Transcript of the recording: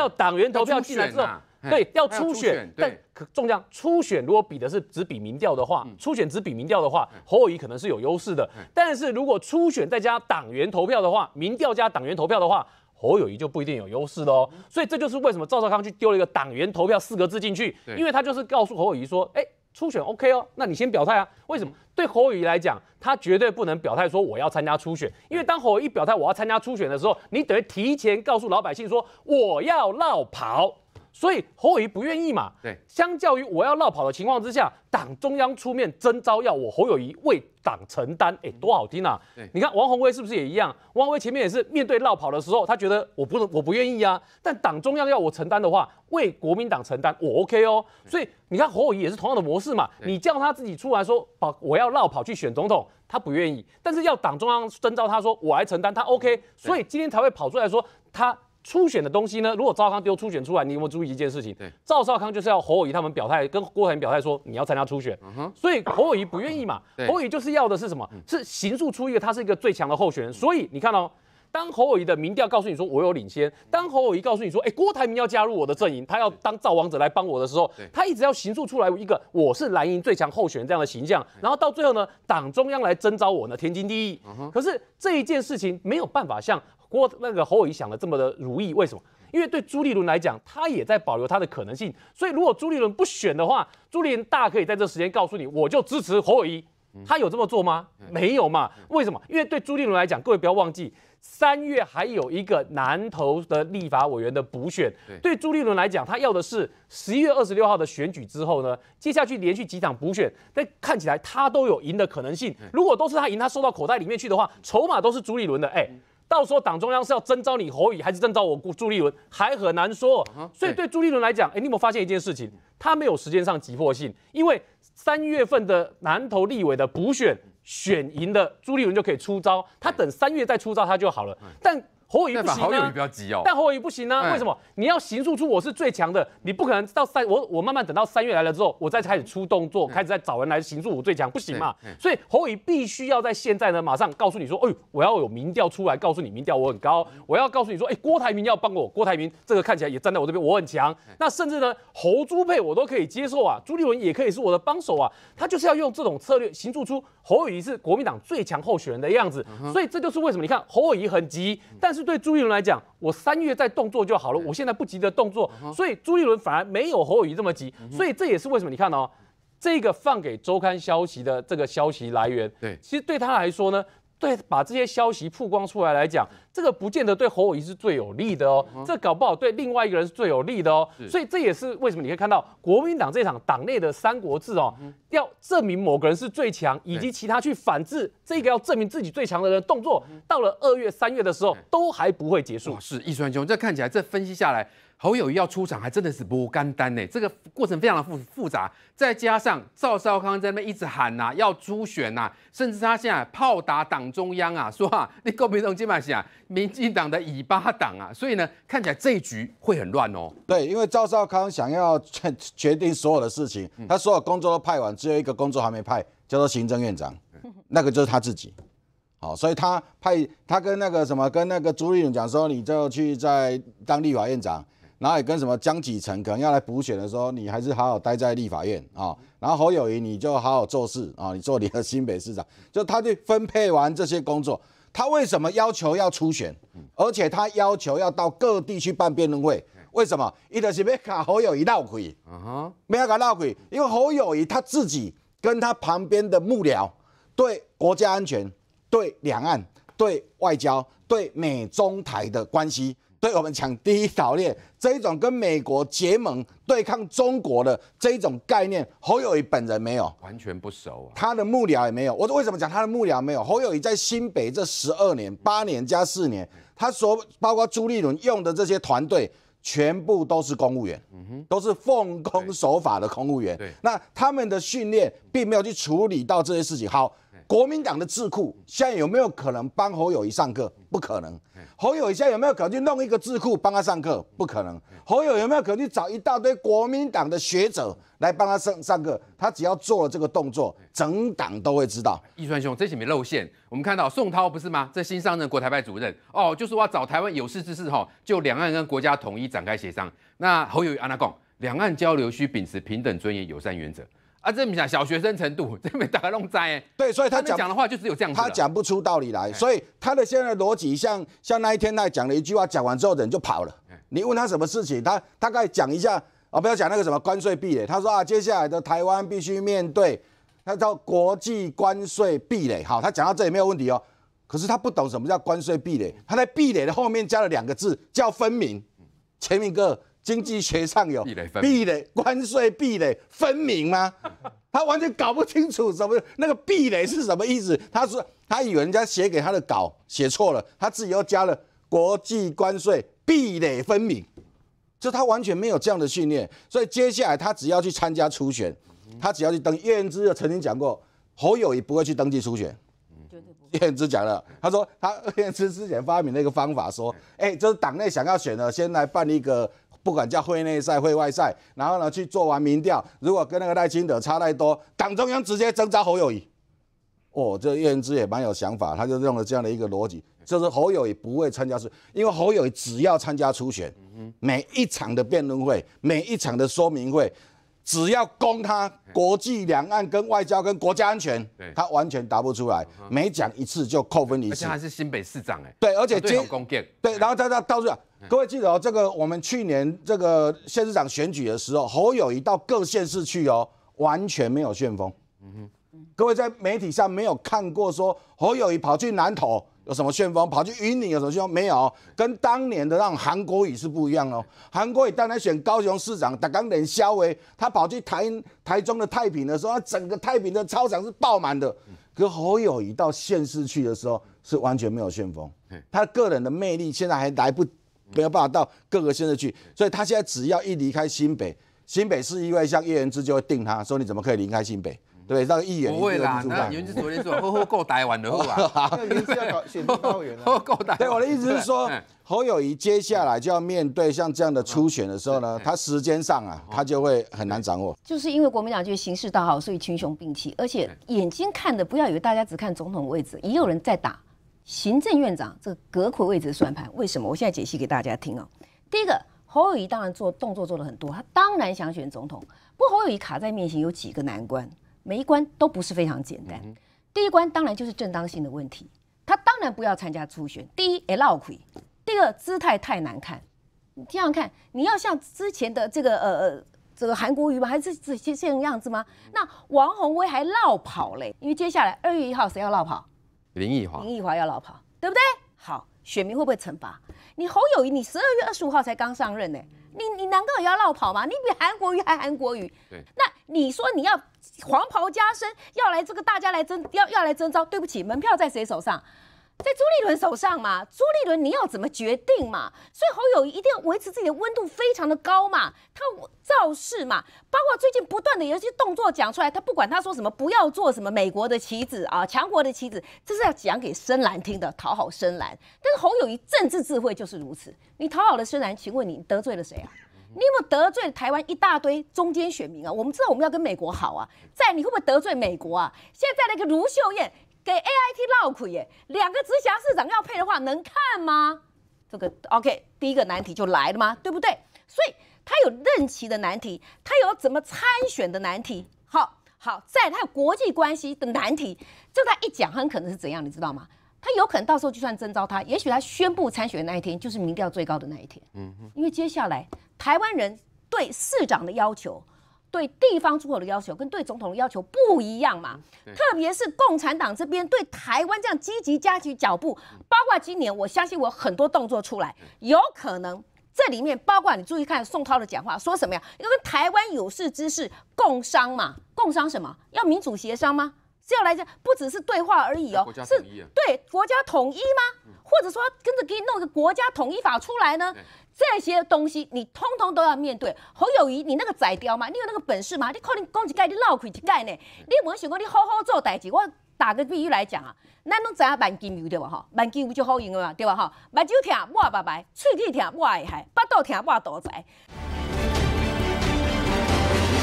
要党员投票进来之后，对要初选，但可重要。初选如果比的是只比民调的话，初选只比民调的话，侯友谊可能是有优势的。但是如果初选再加党员投票的话，民调加党员投票的话，侯友谊就不一定有优势喽。所以这就是为什么赵少康去丢了一个党员投票四个字进去，因为他就是告诉侯友谊说，哎。初选 OK 哦，那你先表态啊？为什么？对侯友谊来讲，他绝对不能表态说我要参加初选，因为当侯友谊表态我要参加初选的时候，你等于提前告诉老百姓说我要绕跑。所以侯友谊不愿意嘛？对，相较于我要绕跑的情况之下，党中央出面征召要我侯友谊为党承担，哎，多好听啊！你看王宏威是不是也一样？王宏威前面也是面对绕跑的时候，他觉得我不我不愿意啊，但党中央要我承担的话，为国民党承担，我 OK 哦。所以你看侯友谊也是同样的模式嘛，你叫他自己出来说把我要绕跑去选总统，他不愿意，但是要党中央征召他说我来承担，他 OK，所以今天才会跑出来说他。初选的东西呢？如果赵康丢初选出来，你有没有注意一件事情？对，赵少康就是要侯友谊他们表态，跟郭台铭表态说你要参加初选，所以侯友谊不愿意嘛。侯友谊就是要的是什么？是行诉出一个他是一个最强的候选人。所以你看到，当侯友谊的民调告诉你说我有领先，当侯友谊告诉你说哎郭台铭要加入我的阵营，他要当赵王者来帮我的时候，他一直要行诉出来一个我是蓝营最强候选人这样的形象，然后到最后呢，党中央来征召我呢，天经地义。可是这一件事情没有办法像。不那个侯友谊想得这么的如意，为什么？因为对朱立伦来讲，他也在保留他的可能性。所以如果朱立伦不选的话，朱立伦大可以在这时间告诉你，我就支持侯友谊。他有这么做吗？没有嘛？为什么？因为对朱立伦来讲，各位不要忘记，三月还有一个南投的立法委员的补选。对朱立伦来讲，他要的是十一月二十六号的选举之后呢，接下去连续几场补选，但看起来他都有赢的可能性。如果都是他赢，他收到口袋里面去的话，筹码都是朱立伦的。哎。到时候党中央是要征召你侯乙，还是征召我朱立伦，还很难说。所以对朱立伦来讲，哎，你有没发现一件事情？他没有时间上急迫性，因为三月份的南投立委的补选选赢的朱立伦就可以出招，他等三月再出招他就好了。但侯乙不行哦。但侯乙不行呢，为什么？你要形塑出我是最强的，你不可能到三我我慢慢等到三月来了之后，我再开始出动作，开始再找人来形塑我最强，不行嘛？所以侯乙必须要在现在呢，马上告诉你说，哎呦，我要有民调出来，告诉你民调我很高，我要告诉你说，哎，郭台铭要帮我，郭台铭这个看起来也站在我这边，我很强。那甚至呢，侯朱配我都可以接受啊，朱立伦也可以是我的帮手啊，他就是要用这种策略形塑出。侯友谊是国民党最强候选人的样子，所以这就是为什么你看侯友谊很急，但是对朱立伦来讲，我三月在动作就好了，我现在不急的动作，所以朱立伦反而没有侯友谊这么急，所以这也是为什么你看哦，这个放给周刊消息的这个消息来源，对，其实对他来说呢。对，把这些消息曝光出来来讲，这个不见得对侯友谊是最有利的哦，这搞不好对另外一个人是最有利的哦。所以这也是为什么你会看到国民党这场党内的三国志哦，要证明某个人是最强，以及其他去反制这个要证明自己最强的人动作，到了二月三月的时候都还不会结束。是易川兄，这看起来这分析下来。侯友谊要出场，还真的是不干单呢。这个过程非常的复复杂，再加上赵少康在那边一直喊呐，要初选呐，甚至他现在炮打党中央啊，说啊，你国民党基本啊，民进党的尾巴党啊，所以呢，看起来这一局会很乱哦。对，因为赵少康想要决定所有的事情，他所有工作都派完，只有一个工作还没派，叫做行政院长，那个就是他自己。好，所以他派他跟那个什么，跟那个朱立伦讲说，你就去在当立法院长。然后也跟什么江启臣可能要来补选的时候，你还是好好待在立法院啊。然后侯友谊你就好好做事啊，你做你的新北市长。就他去分配完这些工作，他为什么要求要出选？而且他要求要到各地去办辩论会，为什么？因是梅卡侯友谊闹鬼，梅卡闹鬼，因为侯友谊他自己跟他旁边的幕僚对国家安全，对两岸。对外交、对美中台的关系、对我们抢第一岛链这一种跟美国结盟对抗中国的这一种概念，侯友谊本人没有，完全不熟啊。他的幕僚也没有。我为什么讲他的幕僚没有？侯友谊在新北这十二年、八年加四年，他所包括朱立伦用的这些团队，全部都是公务员，嗯哼，都是奉公守法的公务员。对，那他们的训练并没有去处理到这些事情。好。国民党的智库现在有没有可能帮侯友谊上课？不可能。侯友谊现在有没有可能去弄一个智库帮他上课？不可能。侯友有没有可能去找一大堆国民党的学者来帮他上上课？他只要做了这个动作，整党都会知道。易川兄，这前面露馅。我们看到宋涛不是吗？这新上任国台办主任，哦，就是我要找台湾有识之士，哈，就两岸跟国家统一展开协商。那侯友谊安娜讲，两岸交流需秉持平等、尊严、友善原则。啊，这么讲，小学生程度，这么打弄哉？对，所以他讲的话就是有这样，他讲不出道理来。所以他的现在的逻辑，像像那一天他讲了一句话，讲完之后人就跑了。你问他什么事情，他大概讲一下啊，不要讲那个什么关税壁垒。他说啊，接下来的台湾必须面对，他叫国际关税壁垒。好，他讲到这里没有问题哦。可是他不懂什么叫关税壁垒，他在壁垒的后面加了两个字叫分明。前面哥。经济学上有壁垒、关税壁垒分明吗？他完全搞不清楚什么那个壁垒是什么意思。他说他以为人家写给他的稿写错了，他自己又加了国际关税壁垒分明，就他完全没有这样的训练。所以接下来他只要去参加初选，他只要去登。叶之就曾经讲过，侯友谊不会去登记初选。叶之讲了，他说他 叶之之前发明那个方法，说哎，就是党内想要选的，先来办一个。不管叫会内赛、会外赛，然后呢去做完民调，如果跟那个赖清德差太多，党中央直接征召侯友谊。哦，这燕之也蛮有想法，他就用了这样的一个逻辑，就是侯友谊不会参加，是，因为侯友谊只要参加初选，每一场的辩论会，每一场的说明会。只要攻他国际、两岸、跟外交、跟国家安全，他完全答不出来。每讲一次就扣分一次，而且还是新北市长哎。对，而且今对，然后他他到处讲，各位记得哦，这个我们去年这个县市长选举的时候，侯友谊到各县市去哦，完全没有旋风。嗯哼，各位在媒体上没有看过说侯友谊跑去南投。有什么旋风跑去云岭有什么旋风？没有，跟当年的那种韩国语是不一样哦。韩国语当然选高雄市长，他刚点肖玮，他跑去台台中的太平的时候，他整个太平的操场是爆满的。可侯友谊到县市去的时候，是完全没有旋风。他个人的魅力现在还来不没有办法到各个县市去，所以他现在只要一离开新北，新北市议会像叶元志就会定他，说你怎么可以离开新北？对，让议员不会啦。那因是昨天说，够大一碗的，够吧？好，那云志要搞 对，我的意思是说，侯友谊接下来就要面对像这样的初选的时候呢，他时间上啊，他就会很难掌握。就是因为国民党就得形势大好，所以群雄并起，而且眼睛看的不要以为大家只看总统位置，也有人在打行政院长这个阁揆位置的算盘。为什么？我现在解析给大家听啊。第一个，侯友谊当然做动作做的很多，他当然想选总统。不过侯友谊卡在面前有几个难关。每一关都不是非常简单。第一关当然就是正当性的问题，他当然不要参加初选。第一 e l o y 第二，姿态太难看。你想想看，你要像之前的这个呃呃这个韩国瑜吗？还是这这种样子吗？那王宏威还绕跑嘞，因为接下来二月一号谁要绕跑？林奕华。林奕华要绕跑，对不对？好，选民会不会惩罚你？侯友谊，你十二月二十五号才刚上任呢，你你难道也要绕跑吗？你比韩国瑜还韩国瑜？对，那。你说你要黄袍加身，要来这个大家来征，要要来征招。对不起，门票在谁手上？在朱立伦手上嘛。朱立伦你要怎么决定嘛？所以侯友一定要维持自己的温度非常的高嘛。他造势嘛，包括最近不断的有一些动作讲出来，他不管他说什么，不要做什么美国的棋子啊，强国的棋子，这是要讲给深蓝听的，讨好深蓝。但是侯友谊政治智慧就是如此，你讨好了深蓝，请问你得罪了谁啊？你有没得罪台湾一大堆中间选民啊？我们知道我们要跟美国好啊，在你会不会得罪美国啊？现在那个卢秀燕给 A I T 闹 l o c k 两个直辖市长要配的话能看吗？这个 OK，第一个难题就来了吗？对不对？所以他有任期的难题，他有怎么参选的难题，好好，在他有国际关系的难题。这他一讲，很可能是怎样，你知道吗？他有可能到时候就算征召他，也许他宣布参选那一天就是民调最高的那一天，嗯嗯，因为接下来。台湾人对市长的要求，对地方诸侯的要求，跟对总统的要求不一样嘛？特别是共产党这边对台湾这样积极加紧脚步，包括今年，我相信我很多动作出来，有可能这里面包括你注意看宋涛的讲话，说什么呀？因为台湾有识之士共商嘛？共商什么？要民主协商吗？是要来这不只是对话而已哦，是？对国家统一吗？或者说跟着给弄个国家统一法出来呢？这些东西你通通都要面对。侯友谊，你那个宰雕吗？你有那个本事吗？你可能讲一盖，你绕开一盖呢？你有想过你好好做代志。我打个比喻来讲啊，咱拢知啊，万金油对吧？哈，万金油就好用啊，对吧？哈，目睭疼我白白，喙齿疼我哎嗨，巴肚疼我肚在。